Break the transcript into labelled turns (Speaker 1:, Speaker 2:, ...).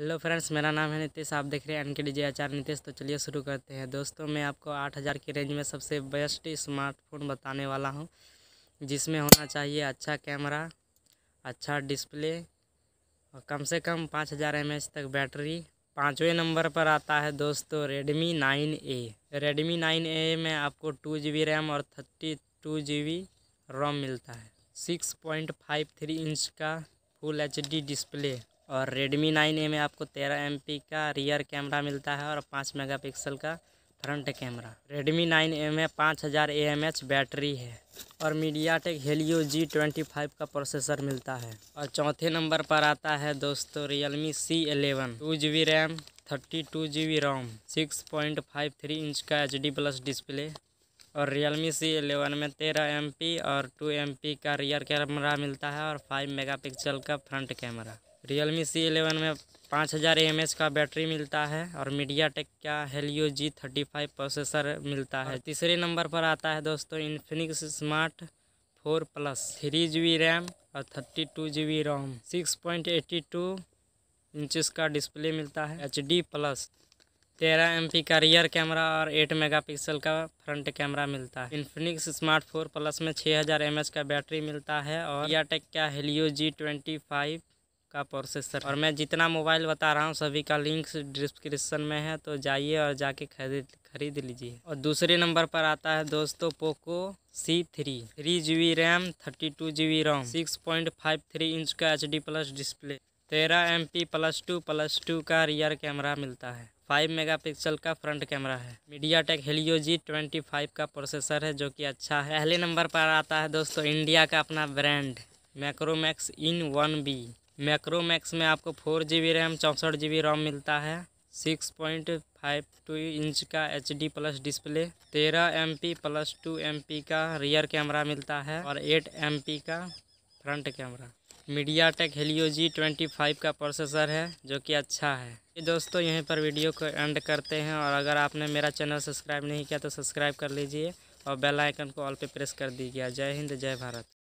Speaker 1: hello friends मेरा नाम है नितेश आप देख रहे हैं एन के डी जे आचार नितेश तो चलिए शुरू करते हैं दोस्तों मैं आपको आठ हज़ार की रेंज में सबसे बेस्ट स्मार्टफोन बताने वाला हूं जिसमें होना चाहिए अच्छा कैमरा अच्छा डिस्प्ले और कम से कम पाँच हज़ार एम तक बैटरी पाँचवें नंबर पर आता है दोस्तों Redmi nine A Redmi nine A में आपको टू जी बी रैम और thirty two G B ROM मिलता है six point five three inch का फुल एच डी डिस्प्ले और Redmi 9A में आपको 13 एम का रियर कैमरा मिलता है और 5 मेगापिक्सल का फ्रंट कैमरा Redmi 9A में 5000 हज़ार बैटरी है और MediaTek Helio G25 का प्रोसेसर मिलता है और चौथे नंबर पर आता है दोस्तों Realme C11 two G RAM thirty two G B ROM six point five three inch का एच डी प्लस डिस्प्ले और Realme C11 में तेरह एम और टू एम का रियर कैमरा मिलता है और फाइव मेगापिक्सल का front camera Realme C eleven में पाँच हज़ार एम का बैटरी मिलता है और मीडिया टेक का Helio G thirty five processor मिलता है तीसरे नंबर पर आता है दोस्तों Infinix smart four plus three G B RAM और thirty two G B ROM six point eighty two inches का डिस्प्ले मिलता है एच डी प्लस तेरह एम पी का रियर कैमरा और एट मेगा पिक्सल का फ्रंट कैमरा मिलता है इन्फिनिक्स स्मार्ट फोर प्लस में छः हज़ार एम एच का बैटरी मिलता है और टेक का हेलियो जी ट्वेंटी फाइव का प्रोसेसर और मैं जितना मोबाइल बता रहा हूँ सभी का लिंक डिस्क्रिप्शन में है तो जाइए और जाके खरीद खरीद लीजिए और दूसरे नंबर पर आता है दोस्तों Poco C three three G B RAM thirty two G B ROM six point five three inch का एच डी प्लस डिस्प्ले तेरह M P plus two plus two का रियर कैमरा मिलता है फाइव मेगापिक्सल का front camera है MediaTek Helio G twenty five का processor है जो कि अच्छा है पहले नंबर पर आता है दोस्तों इंडिया का अपना brand Micromax in one B Micromax में आपको फोर जी बी रैम चौंसठ जी बी रोम मिलता है six point five two inch का एच डी प्लस डिस्प्ले तेरह M P plus two M P का रियर कैमरा मिलता है और एट एम पी का front camera MediaTek Helio G twenty five का प्रोसेसर है जो कि अच्छा है दोस्तों यहीं पर वीडियो को एंड करते हैं और अगर आपने मेरा चैनल सब्सक्राइब नहीं किया तो सब्सक्राइब कर लीजिए और बेल आइकन को ऑल पे प्रेस कर दीजिए जय हिंद जय भारत